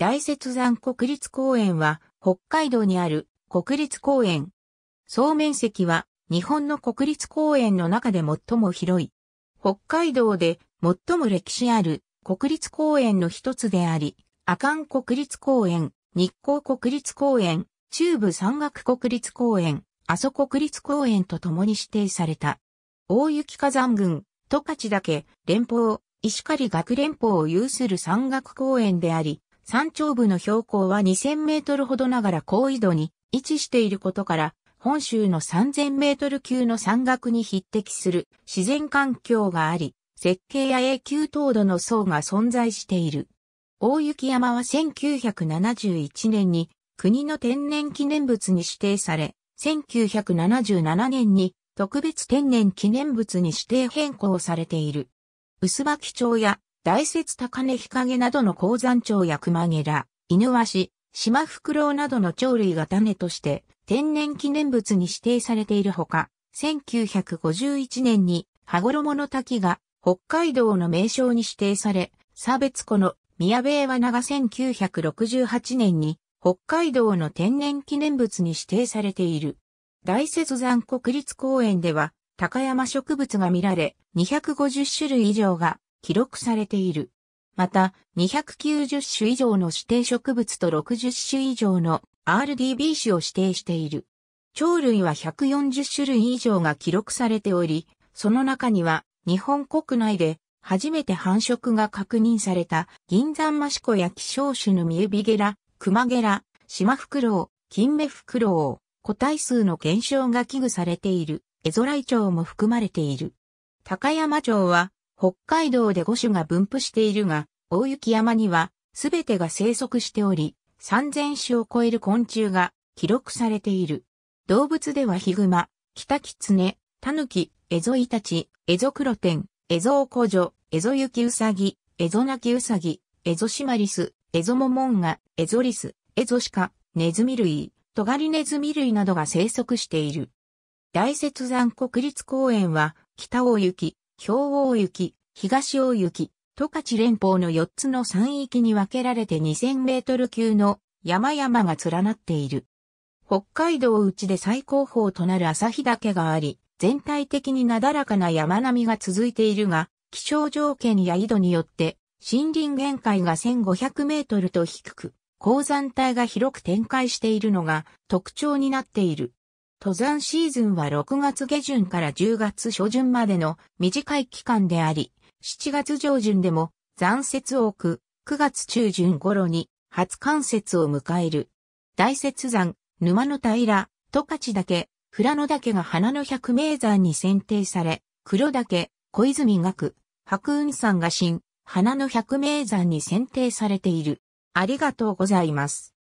大雪山国立公園は北海道にある国立公園。総面積は日本の国立公園の中で最も広い。北海道で最も歴史ある国立公園の一つであり、阿寒国立公園、日光国立公園、中部山岳国立公園、阿蘇国立公園と共に指定された。大雪火山群、十勝岳、連峰、石狩岳連峰を有する山岳公園であり、山頂部の標高は2000メートルほどながら高緯度に位置していることから、本州の3000メートル級の山岳に匹敵する自然環境があり、設計や永久凍土の層が存在している。大雪山は1971年に国の天然記念物に指定され、1977年に特別天然記念物に指定変更されている。薄巻町や大雪高根日陰などの高山町や熊毛ら、ラ、イ島ワシ、シマフクロウなどの鳥類が種として天然記念物に指定されているほか、1951年に羽衣の滝が北海道の名称に指定され、差別湖の宮部は名が1968年に北海道の天然記念物に指定されている。大雪山国立公園では高山植物が見られ、250種類以上が記録されている。また、290種以上の指定植物と60種以上の RDB 種を指定している。鳥類は140種類以上が記録されており、その中には日本国内で初めて繁殖が確認された銀山マシコや希少種のミエビゲラ、クマゲラ、シマフクロウ、キンメフクロウ、個体数の減少が危惧されているエゾライチョウも含まれている。高山町は北海道で5種が分布しているが、大雪山にはすべてが生息しており、3000種を超える昆虫が記録されている。動物ではヒグマ、キタキツネ、タヌキ、エゾイタチ、エゾクロテン、エゾオコジョ、エゾユキウサギ、エゾナキウサギ、エゾシマリス、エゾモモンガ、エゾリス、エゾシカ、ネズミ類、トガリネズミ類などが生息している。大雪山国立公園は、北大雪、氷大雪、東大雪、十勝連峰の4つの山域に分けられて2000メートル級の山々が連なっている。北海道内で最高峰となる日岳があり、全体的になだらかな山並みが続いているが、気象条件や緯度によって、森林限界が1500メートルと低く、高山帯が広く展開しているのが特徴になっている。登山シーズンは6月下旬から10月初旬までの短い期間であり、7月上旬でも残雪多く、9月中旬頃に初冠雪を迎える。大雪山、沼の平、十勝岳、富良野岳が花の百名山に選定され、黒岳、小泉岳、白雲山が新、花の百名山に選定されている。ありがとうございます。